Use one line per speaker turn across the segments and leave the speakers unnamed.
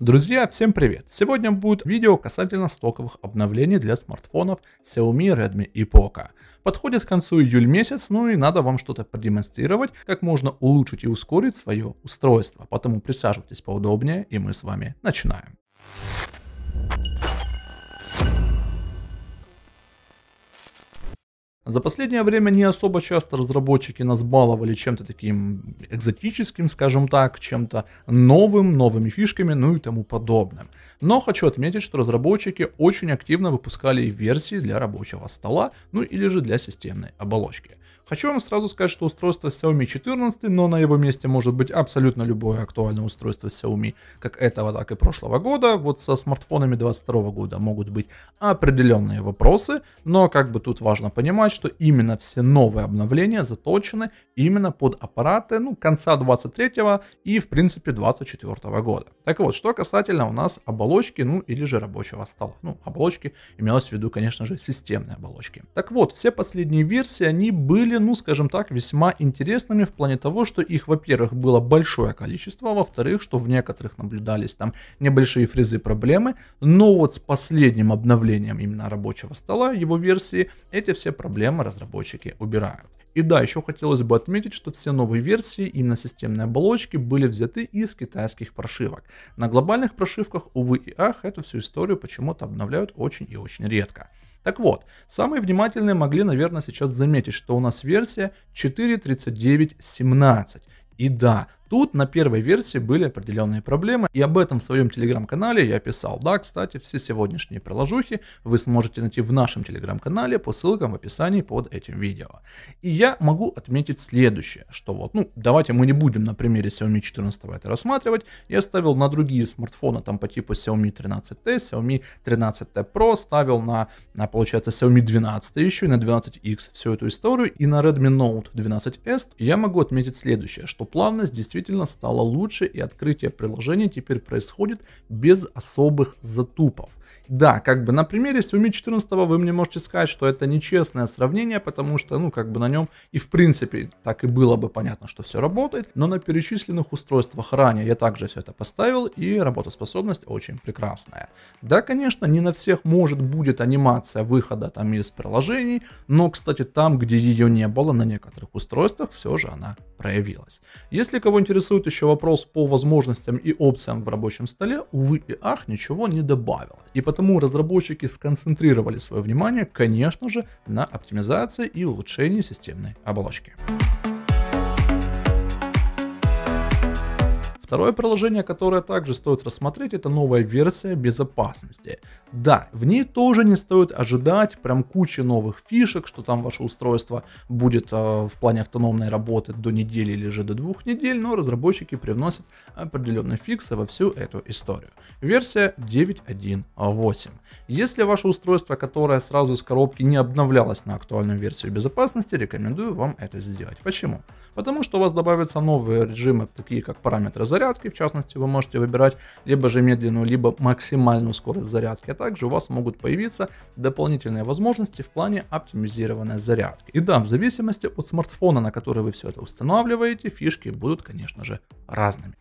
Друзья, всем привет! Сегодня будет видео касательно стоковых обновлений для смартфонов Xiaomi, Redmi и Poco. Подходит к концу июль месяц, ну и надо вам что-то продемонстрировать, как можно улучшить и ускорить свое устройство. Поэтому присаживайтесь поудобнее и мы с вами начинаем. За последнее время не особо часто разработчики нас баловали чем-то таким экзотическим, скажем так, чем-то новым, новыми фишками, ну и тому подобным. Но хочу отметить, что разработчики очень активно выпускали версии для рабочего стола, ну или же для системной оболочки. Хочу вам сразу сказать, что устройство Xiaomi 14, но на его месте может быть абсолютно любое актуальное устройство Xiaomi, как этого, так и прошлого года. Вот со смартфонами 22 года могут быть определенные вопросы, но как бы тут важно понимать, что именно все новые обновления заточены именно под аппараты ну, конца 23 и в принципе 24 года. Так вот, что касательно у нас оболочки, ну или же рабочего стола. Ну, оболочки имелось в виду, конечно же, системные оболочки. Так вот, все последние версии, они были были, ну скажем так, весьма интересными в плане того, что их, во-первых, было большое количество, а во-вторых, что в некоторых наблюдались там небольшие фрезы проблемы, но вот с последним обновлением именно рабочего стола, его версии, эти все проблемы разработчики убирают. И да, еще хотелось бы отметить, что все новые версии именно системной оболочки были взяты из китайских прошивок. На глобальных прошивках, увы и ах, эту всю историю почему-то обновляют очень и очень редко. Так вот, самые внимательные могли, наверное, сейчас заметить, что у нас версия 4.39.17. И да, Тут на первой версии были определенные проблемы, и об этом в своем телеграм-канале я писал. Да, кстати, все сегодняшние приложухи вы сможете найти в нашем телеграм-канале по ссылкам в описании под этим видео. И я могу отметить следующее, что вот, ну, давайте мы не будем на примере Xiaomi 14 это рассматривать, я ставил на другие смартфоны, там по типу Xiaomi 13T, Xiaomi 13T Pro, ставил на, на получается, Xiaomi 12 еще и на 12X всю эту историю, и на Redmi Note 12S я могу отметить следующее, что плавность действительно действительно стало лучше и открытие приложения теперь происходит без особых затупов. Да, как бы на примере Xiaomi 14 вы мне можете сказать, что это нечестное сравнение, потому что, ну, как бы на нем и в принципе так и было бы понятно, что все работает, но на перечисленных устройствах ранее я также все это поставил и работоспособность очень прекрасная. Да, конечно, не на всех может будет анимация выхода там из приложений, но, кстати, там, где ее не было на некоторых устройствах, все же она проявилась. Если кого интересует еще вопрос по возможностям и опциям в рабочем столе, увы и ах, ничего не добавило. И потому разработчики сконцентрировали свое внимание, конечно же, на оптимизации и улучшении системной оболочки. Второе приложение, которое также стоит рассмотреть, это новая версия безопасности. Да, в ней тоже не стоит ожидать прям кучи новых фишек, что там ваше устройство будет э, в плане автономной работы до недели или же до двух недель, но разработчики привносят определенные фиксы во всю эту историю. Версия 9.1.8. Если ваше устройство, которое сразу из коробки не обновлялось на актуальную версию безопасности, рекомендую вам это сделать. Почему? Потому что у вас добавятся новые режимы, такие как параметры заряда, зарядки, в частности, вы можете выбирать либо же медленную, либо максимальную скорость зарядки, а также у вас могут появиться дополнительные возможности в плане оптимизированной зарядки. И да, в зависимости от смартфона, на который вы все это устанавливаете, фишки будут, конечно же, разными.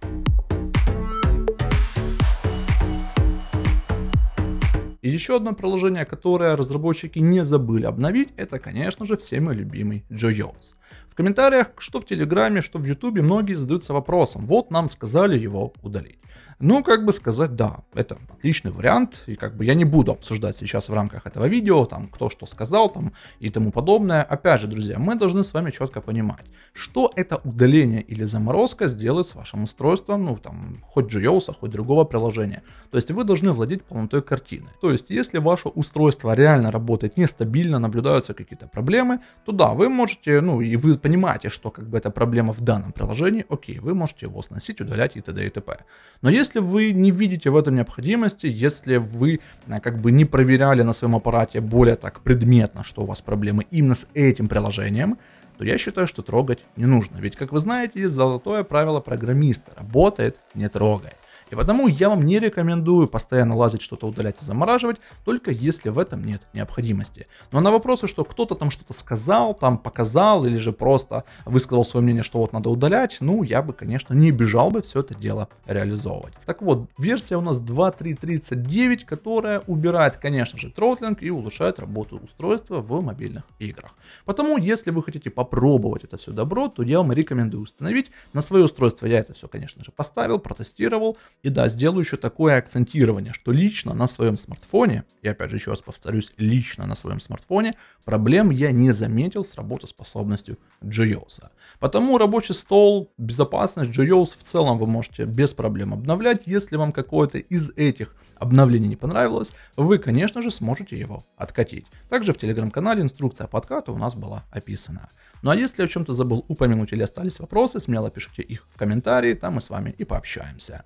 И еще одно приложение, которое разработчики не забыли обновить, это, конечно же, всеми любимый JoYoz. В комментариях, что в Телеграме, что в Ютубе, многие задаются вопросом, вот нам сказали его удалить. Ну, как бы сказать, да, это отличный вариант, и как бы я не буду обсуждать сейчас в рамках этого видео, там, кто что сказал, там, и тому подобное. Опять же, друзья, мы должны с вами четко понимать, что это удаление или заморозка сделает с вашим устройством, ну, там, хоть JOS, а хоть другого приложения. То есть вы должны владеть полнотой картиной. То есть, если ваше устройство реально работает нестабильно, наблюдаются какие-то проблемы, то да, вы можете, ну, и вы понимаете, что как бы эта проблема в данном приложении, окей, вы можете его сносить, удалять и т.д. и т.п. Но если вы не видите в этом необходимости, если вы э, как бы не проверяли на своем аппарате более так предметно, что у вас проблемы именно с этим приложением, то я считаю, что трогать не нужно. Ведь, как вы знаете, золотое правило программиста – работает, не трогает. И потому я вам не рекомендую постоянно лазить, что-то удалять и замораживать, только если в этом нет необходимости. Но на вопросы, что кто-то там что-то сказал, там показал или же просто высказал свое мнение, что вот надо удалять, ну я бы, конечно, не бежал бы все это дело реализовывать. Так вот, версия у нас 2.3.39, которая убирает, конечно же, тротлинг и улучшает работу устройства в мобильных играх. Потому, если вы хотите попробовать это все добро, то я вам рекомендую установить. На свое устройство я это все, конечно же, поставил, протестировал, и да, сделаю еще такое акцентирование, что лично на своем смартфоне, и опять же еще раз повторюсь, лично на своем смартфоне, проблем я не заметил с работоспособностью JOS. Потому рабочий стол, безопасность JOS в целом вы можете без проблем обновлять. Если вам какое-то из этих обновлений не понравилось, вы, конечно же, сможете его откатить. Также в телеграм-канале инструкция по откату у нас была описана. Ну а если я о чем-то забыл упомянуть или остались вопросы, смело пишите их в комментарии, там мы с вами и пообщаемся.